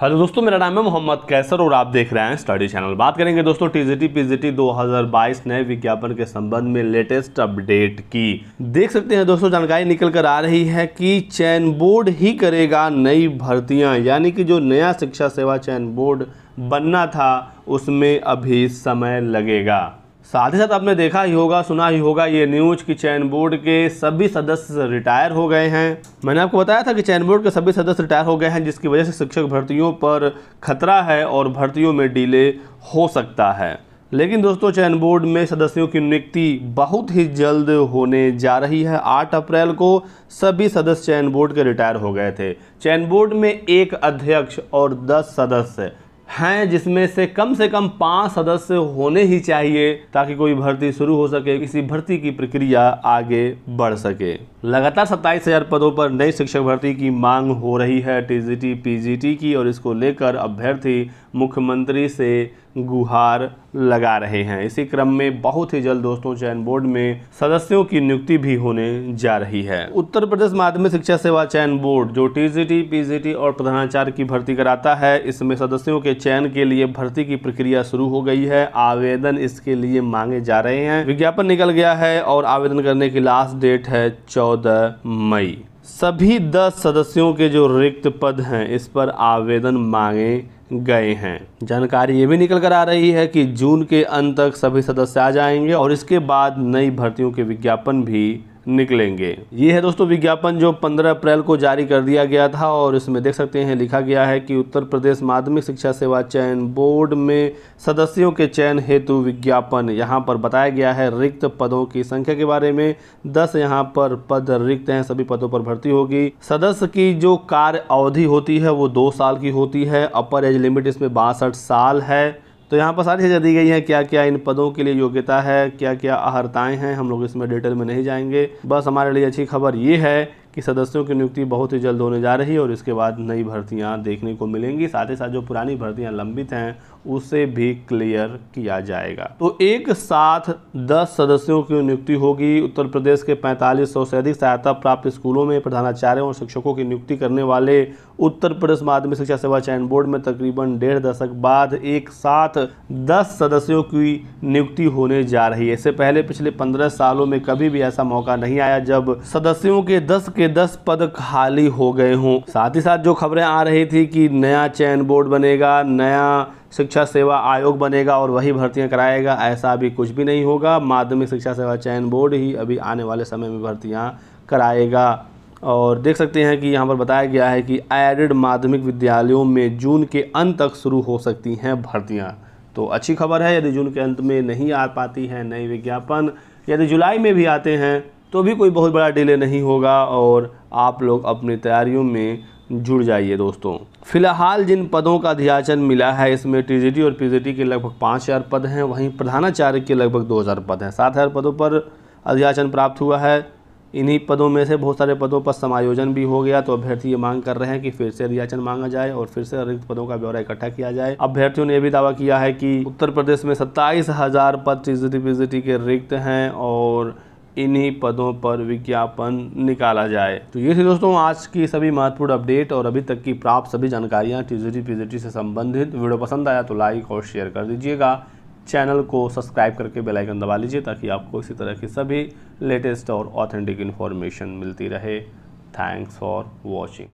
hello दोस्तों मेरा नाम है मोहम्मद कैसर और आप देख रहे हैं स्टडी चैनल बात करेंगे दोस्तों टीजीटी पीजीटी 2022 नए विज्ञापन के संबंध में लेटेस्ट अपडेट की देख सकते हैं दोस्तों जानकारी निकल कर आ रही है कि चयन बोर्ड ही करेगा नई भर्तियां यानी कि जो नया शिक्षा सेवा चयन बोर्ड बनना था उसमें अभी समय लगेगा साथ ही साथ आपने देखा ही होगा सुना ही होगा ये न्यूज कि चयन बोर्ड के सभी सदस्य रिटायर हो गए हैं मैंने आपको बताया था कि चयन बोर्ड के सभी सदस्य रिटायर हो गए हैं जिसकी वजह से शिक्षक भर्तियों पर खतरा है और भर्तियों में डिले हो सकता है लेकिन दोस्तों चयन बोर्ड में सदस्यों की नियुक्ति बहुत ही जल्द होने जा रही है 8 अप्रैल को सभी सदस्य चयन बोर्ड के रिटायर हो गए थे चयन बोर्ड में एक अध्यक्ष और 10 सदस्य हैं जिसमें से कम से कम पाँच सदस्य होने ही चाहिए ताकि कोई भर्ती शुरू हो सके किसी भर्ती की प्रक्रिया आगे बढ़ सके लगातार सत्ताईस हजार पदों पर नई शिक्षक भर्ती की मांग हो रही है टीजीटी पीजीटी की और इसको लेकर अभ्यर्थी मुख्यमंत्री से गुहार लगा रहे हैं इसी क्रम में बहुत ही जल्द दोस्तों चयन बोर्ड में सदस्यों की नियुक्ति भी होने जा रही है उत्तर प्रदेश माध्यमिक शिक्षा सेवा चयन बोर्ड जो टीजीटी पीजीटी और प्रधानाचार्य की भर्ती कराता है इसमें सदस्यों के चयन के लिए भर्ती की प्रक्रिया शुरू हो गई है आवेदन इसके लिए मांगे जा रहे हैं विज्ञापन निकल गया है और आवेदन करने की लास्ट डेट है चौदह मई सभी दस सदस्यों के जो रिक्त पद हैं इस पर आवेदन मांगे गए हैं जानकारी ये भी निकल कर आ रही है कि जून के अंत तक सभी सदस्य आ जाएंगे और इसके बाद नई भर्तियों के विज्ञापन भी निकलेंगे ये है दोस्तों विज्ञापन जो 15 अप्रैल को जारी कर दिया गया था और इसमें देख सकते हैं लिखा गया है कि उत्तर प्रदेश माध्यमिक शिक्षा सेवा चयन बोर्ड में सदस्यों के चयन हेतु विज्ञापन यहाँ पर बताया गया है रिक्त पदों की संख्या के बारे में दस यहाँ पर पद रिक्त हैं सभी पदों पर भर्ती होगी सदस्य की जो कार्य अवधि होती है वो दो साल की होती है अपर एज लिमिट इसमें बासठ साल है तो यहाँ पर सारी चीज़ें दी गई हैं क्या क्या इन पदों के लिए योग्यता है क्या क्या अहर्ताएँ हैं हम लोग इसमें डिटेल में नहीं जाएंगे बस हमारे लिए अच्छी खबर ये है कि सदस्यों की नियुक्ति बहुत ही जल्द होने जा रही है और इसके बाद नई भर्तियां देखने को मिलेंगी साथ ही साथ जो पुरानी भर्तियां लंबित हैं उसे भी क्लियर किया जाएगा तो एक साथ 10 सदस्यों की नियुक्ति होगी उत्तर प्रदेश के 4500 से अधिक सहायता प्राप्त स्कूलों में प्रधानाचार्यों और शिक्षकों की नियुक्ति करने वाले उत्तर प्रदेश माध्यमिक शिक्षा सेवा चयन बोर्ड में तकरीबन डेढ़ दशक बाद एक साथ दस सदस्यों की नियुक्ति होने जा रही है इससे पहले पिछले पंद्रह सालों में कभी भी ऐसा मौका नहीं आया जब सदस्यों के दस के के 10 पद खाली हो गए हों साथ ही साथ जो खबरें आ रही थी कि नया चयन बोर्ड बनेगा नया शिक्षा सेवा आयोग बनेगा और वही भर्तियां कराएगा ऐसा अभी कुछ भी नहीं होगा माध्यमिक शिक्षा सेवा चयन बोर्ड ही अभी आने वाले समय में भर्तियां कराएगा और देख सकते हैं कि यहाँ पर बताया गया है कि एडेड माध्यमिक विद्यालयों में जून के अंत तक शुरू हो सकती हैं भर्तियाँ तो अच्छी खबर है यदि जून के अंत में नहीं आ पाती हैं नई विज्ञापन यदि जुलाई में भी आते हैं तो भी कोई बहुत बड़ा डिले नहीं होगा और आप लोग अपनी तैयारियों में जुड़ जाइए दोस्तों फिलहाल जिन पदों का अध्याचन मिला है इसमें टीजीटी और पीजीटी के लगभग पाँच हज़ार पद हैं वहीं प्रधानाचार्य के लगभग दो हज़ार पद हैं सात हज़ार पदों पर अध्याचन प्राप्त हुआ है इन्हीं पदों में से बहुत सारे पदों पर समायोजन भी हो गया तो अभ्यर्थी ये मांग कर रहे हैं कि फिर से अध्याचन मांगा जाए और फिर से रिक्त पदों का ब्यौरा इकट्ठा किया जाए अभ्यर्थियों ने यह भी दावा किया है कि उत्तर प्रदेश में सत्ताईस हज़ार पद टीजीटी पीजीटी के रिक्त हैं और इन्हीं पदों पर विज्ञापन निकाला जाए तो ये थी दोस्तों आज की सभी महत्वपूर्ण अपडेट और अभी तक की प्राप्त सभी जानकारियाँ टीजीटी पीजीटी से संबंधित वीडियो पसंद आया तो लाइक और शेयर कर दीजिएगा चैनल को सब्सक्राइब करके बेल आइकन दबा लीजिए ताकि आपको इसी तरह की सभी लेटेस्ट और ऑथेंटिक इन्फॉर्मेशन मिलती रहे थैंक्स फॉर वॉचिंग